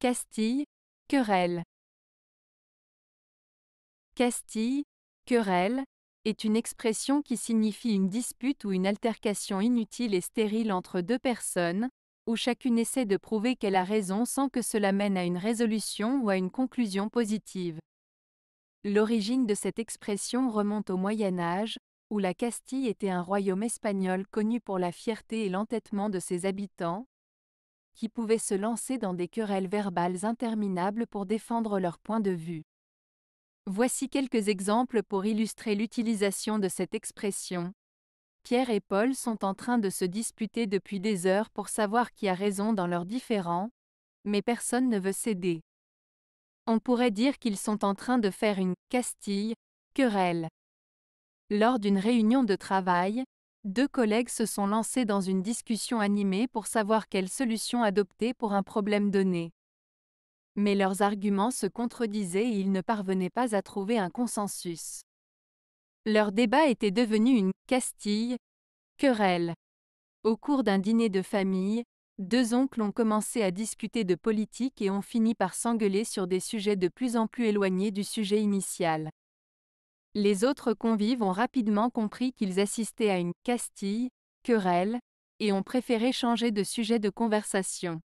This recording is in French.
Castille, querelle. Castille, querelle, est une expression qui signifie une dispute ou une altercation inutile et stérile entre deux personnes, où chacune essaie de prouver qu'elle a raison sans que cela mène à une résolution ou à une conclusion positive. L'origine de cette expression remonte au Moyen Âge, où la Castille était un royaume espagnol connu pour la fierté et l'entêtement de ses habitants, qui pouvaient se lancer dans des querelles verbales interminables pour défendre leur point de vue. Voici quelques exemples pour illustrer l'utilisation de cette expression. Pierre et Paul sont en train de se disputer depuis des heures pour savoir qui a raison dans leurs différend, mais personne ne veut céder. On pourrait dire qu'ils sont en train de faire une Castille querelle. Lors d'une réunion de travail, deux collègues se sont lancés dans une discussion animée pour savoir quelle solution adopter pour un problème donné. Mais leurs arguments se contredisaient et ils ne parvenaient pas à trouver un consensus. Leur débat était devenu une Castille querelle. Au cours d'un dîner de famille, deux oncles ont commencé à discuter de politique et ont fini par s'engueuler sur des sujets de plus en plus éloignés du sujet initial. Les autres convives ont rapidement compris qu'ils assistaient à une castille, querelle, et ont préféré changer de sujet de conversation.